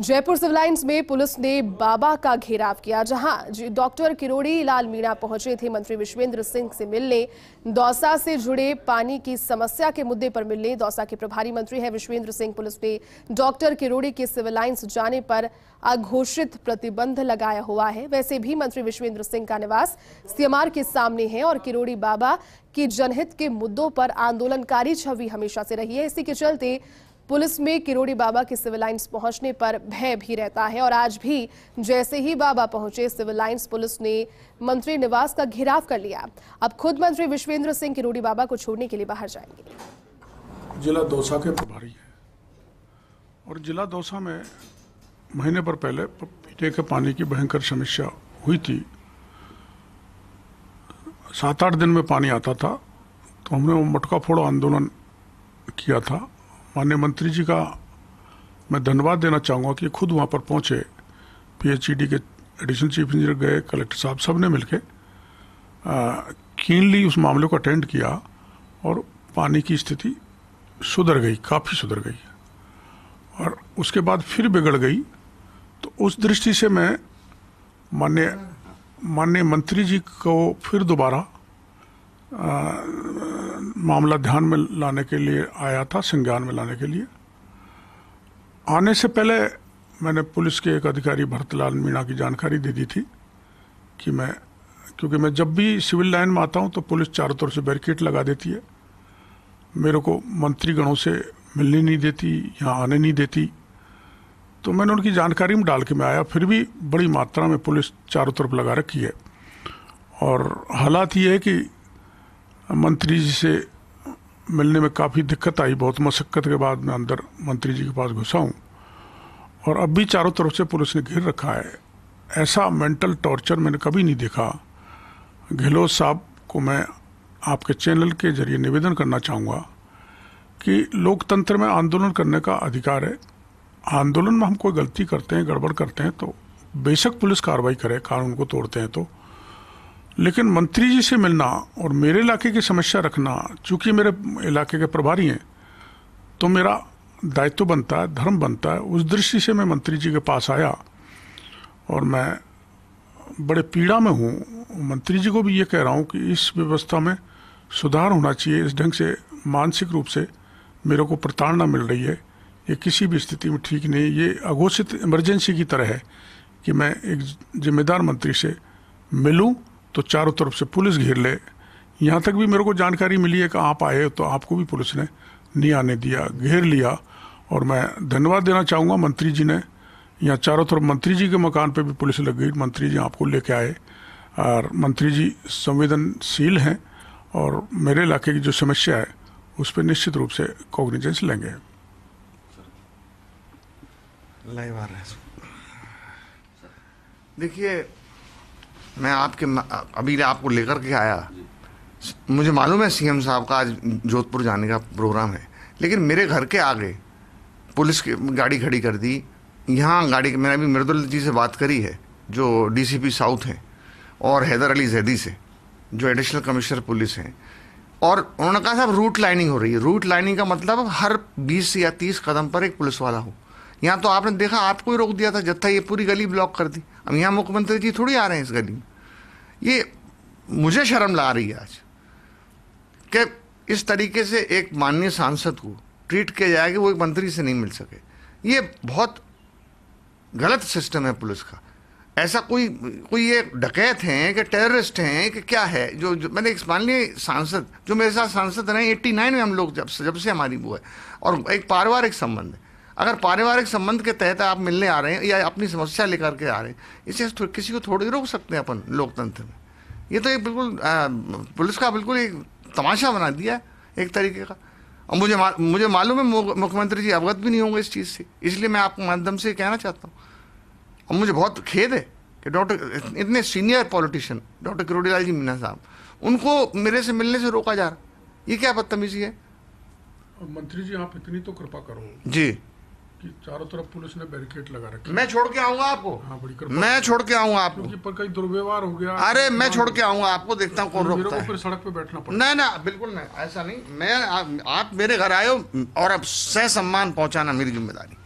Jaipur civil lines में police ने बाबा का घेराव किया जहां डॉक्टर किरोड़ी लाल मीणा पहुंचे थे मंत्री विश्वेंद्र सिंह से मिलने दौसा से जुड़े पानी की समस्या के मुद्दे पर मिलने दौसा के प्रभारी मंत्री हैं विश्वेंद्र सिंह पुलिस ने डॉक्टर किरोड़ी के सिविल लाइन्स जाने पर अघोषित प्रतिबंध लगाया हुआ है वैसे भी मंत्री विश्वेंद्र सिंह का निवास सीएमआर के सामने है और किरोड़ी बाबा की जनहित के मुद्दों पर आंदोलनकारी छवि हमेशा से रही है इसी के चलते पुलिस में किरोड़ी बाबा की सिविल लाइन्स पहुंचने पर भय भी रहता है और आज भी जैसे ही बाबा पहुंचे सिविल लाइन्स पुलिस ने मंत्री निवास का घेराव कर लिया अब खुद मंत्री विश्वेंद्र सिंह किरोड़ी बाबा को छोड़ने के लिए बाहर जाएंगे जिला दौसा के प्रभारी है और जिला दौसा में महीने पर पहले पीने के पानी की भयंकर समस्या हुई थी सात आठ दिन में पानी आता था तो हमने वो मटका फोड़ो आंदोलन किया था माननीय मंत्री जी का मैं धन्यवाद देना चाहूँगा कि खुद वहाँ पर पहुँचे पीएचईडी e के एडिशनल चीफ इंजीनियर गए कलेक्टर साहब सब ने मिलकर कीनली उस मामले को अटेंड किया और पानी की स्थिति सुधर गई काफ़ी सुधर गई और उसके बाद फिर बिगड़ गई तो उस दृष्टि से मैं माननीय माननीय मंत्री जी को फिर दोबारा मामला ध्यान में लाने के लिए आया था संज्ञान में लाने के लिए आने से पहले मैंने पुलिस के एक अधिकारी भरतलाल मीणा की जानकारी दे दी थी कि मैं क्योंकि मैं जब भी सिविल लाइन में आता हूँ तो पुलिस चारों तरफ से बैरिकेड लगा देती है मेरे को मंत्रीगणों से मिलने नहीं देती यहाँ आने नहीं देती तो मैंने उनकी जानकारी में डाल के मैं आया फिर भी बड़ी मात्रा में पुलिस चारों तरफ लगा रखी है और हालात ये है कि मंत्री जी से मिलने में काफ़ी दिक्कत आई बहुत मशक्क़त के बाद मैं अंदर मंत्री जी के पास घुसा हूँ और अब भी चारों तरफ से पुलिस ने घेर रखा है ऐसा मेंटल टॉर्चर मैंने कभी नहीं देखा गहलोत साहब को मैं आपके चैनल के जरिए निवेदन करना चाहूँगा कि लोकतंत्र में आंदोलन करने का अधिकार है आंदोलन में हम कोई गलती करते हैं गड़बड़ करते हैं तो बेशक पुलिस कार्रवाई करे कानून को तोड़ते हैं तो लेकिन मंत्री जी से मिलना और मेरे इलाके की समस्या रखना चूँकि मेरे इलाके के प्रभारी हैं तो मेरा दायित्व बनता है धर्म बनता है उस दृष्टि से मैं मंत्री जी के पास आया और मैं बड़े पीड़ा में हूँ मंत्री जी को भी ये कह रहा हूँ कि इस व्यवस्था में सुधार होना चाहिए इस ढंग से मानसिक रूप से मेरे को प्रताड़ना मिल रही है ये किसी भी स्थिति में ठीक नहीं ये अघोषित इमरजेंसी की तरह है कि मैं एक जिम्मेदार मंत्री से मिलूं तो चारों तरफ से पुलिस घेर ले यहाँ तक भी मेरे को जानकारी मिली है कि आप आए तो आपको भी पुलिस ने नहीं आने दिया घेर लिया और मैं धन्यवाद देना चाहूँगा मंत्री जी ने यहाँ चारों तरफ मंत्री जी के मकान पर भी पुलिस लग गई मंत्री जी आपको लेके आए और मंत्री जी संवेदनशील हैं और मेरे इलाके की जो समस्या है उस पर निश्चित रूप से कॉग्निजेंस लेंगे देखिए मैं आपके अभी आपको लेकर के आया मुझे मालूम है सीएम साहब का आज जोधपुर जाने का प्रोग्राम है लेकिन मेरे घर के आगे पुलिस की गाड़ी खड़ी कर दी यहाँ गाड़ी मैंने अभी मृदुल जी से बात करी है जो डीसीपी साउथ हैं और हैदर अली जैदी से जो एडिशनल कमिश्नर पुलिस हैं और उन्होंने कहा साहब रूट लाइनिंग हो रही है रूट लाइनिंग का मतलब हर 20 या 30 कदम पर एक पुलिस वाला हो यहाँ तो आपने देखा आपको ही रोक दिया था जत्था ये पूरी गली ब्लॉक कर दी अब यहाँ मुख्यमंत्री जी थोड़ी आ रहे हैं इस गली में ये मुझे शर्म ला रही है आज कि इस तरीके से एक माननीय सांसद को ट्रीट किया जाए कि वो एक मंत्री से नहीं मिल सके ये बहुत गलत सिस्टम है पुलिस का ऐसा कोई कोई ये डकैत हैं कि टेररिस्ट हैं कि क्या है जो, जो मैंने एक मान लिया सांसद जो मेरे साथ सांसद रहे एट्टी नाइन में हम लोग जब से जब से हमारी वो है और एक पारिवारिक संबंध है अगर पारिवारिक संबंध के तहत आप मिलने आ रहे हैं या अपनी समस्या लेकर के आ रहे हैं इसे किसी को थोड़ी रोक सकते हैं अपन लोकतंत्र में ये तो एक बिल्कुल पुलिस का बिल्कुल एक तमाशा बना दिया है एक तरीके का और मुझे मा, मुझे मालूम है मुख्यमंत्री जी अवगत भी नहीं होंगे इस चीज़ से इसलिए मैं आपके माध्यम से कहना चाहता हूँ और मुझे बहुत खेद है कि डॉक्टर इतने senior politician doctor Kirodilal ji Meena साहब उनको मेरे से मिलने से रोका जा रहा ये क्या बदतमीजी है मंत्री जी आप इतनी तो कृपा करो जी चारों तरफ पुलिस ने बैरिकेड लगा रखा मैं छोड़ के आऊंगा आपको हाँ, मैं छोड़ के आऊंगा आपको पर कहीं दुर्व्यवहार हो गया अरे मैं छोड़ के आऊंगा आपको देखता हूँ कौन रोकता है फिर सड़क पे बैठना पड़ा ना ना बिल्कुल नहीं ऐसा नहीं मैं आप मेरे घर आयो और अब सह सम्मान पहुंचाना मेरी जिम्मेदारी